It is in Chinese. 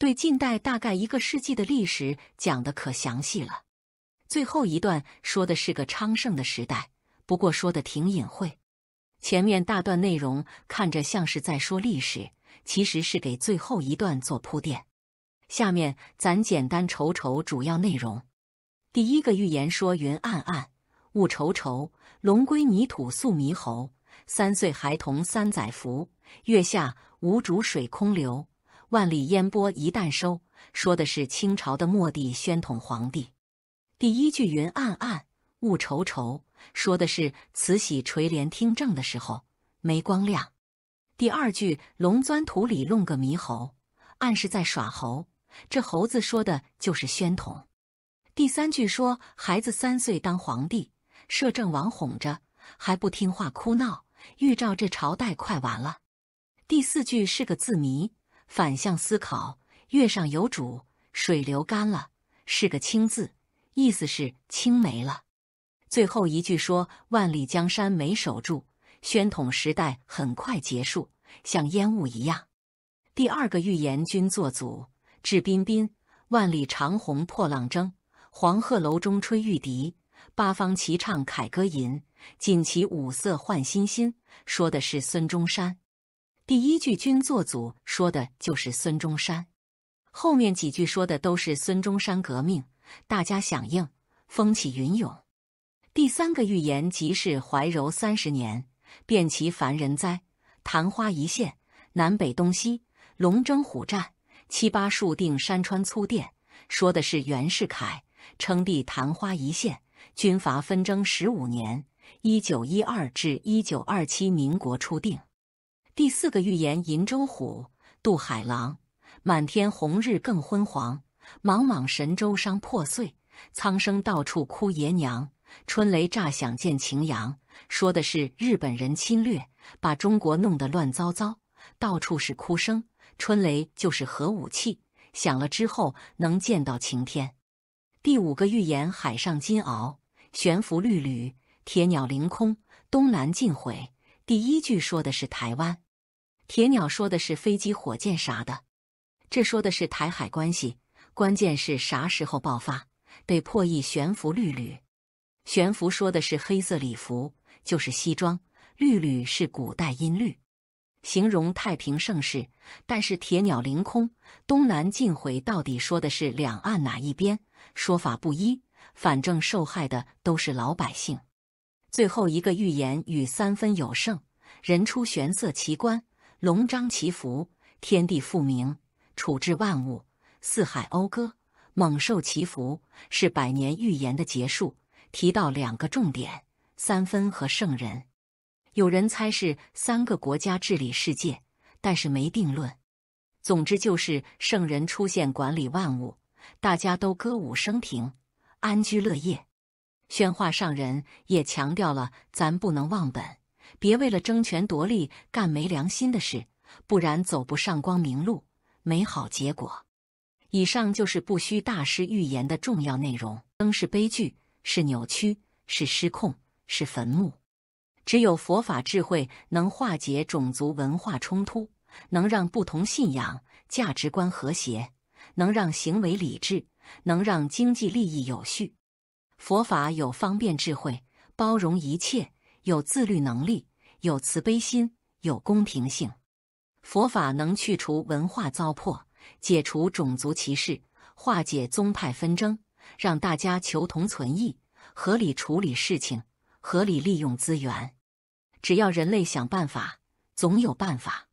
对近代大概一个世纪的历史讲的可详细了，最后一段说的是个昌盛的时代，不过说的挺隐晦。前面大段内容看着像是在说历史，其实是给最后一段做铺垫。下面咱简单瞅瞅主要内容。第一个预言说：云暗暗，雾稠稠，龙归泥土宿猕猴。三岁孩童三载福，月下无主水空流。万里烟波一旦收，说的是清朝的末帝宣统皇帝。第一句云暗暗，雾稠稠，说的是慈禧垂帘听政的时候没光亮。第二句龙钻土里弄个猕猴，暗示在耍猴，这猴子说的就是宣统。第三句说孩子三岁当皇帝，摄政王哄着还不听话哭闹，预兆这朝代快完了。第四句是个字谜。反向思考，月上有主，水流干了，是个“清字，意思是清没了。最后一句说，万里江山没守住，宣统时代很快结束，像烟雾一样。第二个预言，君作祖，志彬彬，万里长虹破浪征，黄鹤楼中吹玉笛，八方齐唱凯歌吟，锦旗五色换新新，说的是孙中山。第一句“君作祖”说的就是孙中山，后面几句说的都是孙中山革命，大家响应，风起云涌。第三个预言即是“怀柔三十年，遍其凡人哉”，昙花一现，南北东西，龙争虎战，七八数定山川，粗电说的是袁世凯称帝，昙花一现，军阀纷争十五年（一九一二至一九二七），民国初定。第四个预言：银州虎，渡海狼，满天红日更昏黄，茫茫神州伤破碎，苍生到处哭爷娘。春雷乍响，见晴阳。说的是日本人侵略，把中国弄得乱糟糟，到处是哭声。春雷就是核武器，响了之后能见到晴天。第五个预言：海上金鳌悬浮，绿缕铁鸟凌空，东南尽毁。第一句说的是台湾，铁鸟说的是飞机、火箭啥的，这说的是台海关系，关键是啥时候爆发，得破译悬浮律旅，悬浮说的是黑色礼服，就是西装，律吕是古代音律，形容太平盛世。但是铁鸟凌空，东南尽毁，到底说的是两岸哪一边？说法不一，反正受害的都是老百姓。最后一个预言与三分有圣人出玄色奇观，龙章其福，天地复明，处置万物，四海讴歌，猛兽祈福，是百年预言的结束。提到两个重点：三分和圣人。有人猜是三个国家治理世界，但是没定论。总之就是圣人出现，管理万物，大家都歌舞升平，安居乐业。宣化上人也强调了，咱不能忘本，别为了争权夺利干没良心的事，不然走不上光明路，没好结果。以上就是不虚大师预言的重要内容。灯是悲剧，是扭曲，是失控，是坟墓。只有佛法智慧能化解种族文化冲突，能让不同信仰价值观和谐，能让行为理智，能让经济利益有序。佛法有方便智慧，包容一切；有自律能力，有慈悲心，有公平性。佛法能去除文化糟粕，解除种族歧视，化解宗派纷争，让大家求同存异，合理处理事情，合理利用资源。只要人类想办法，总有办法。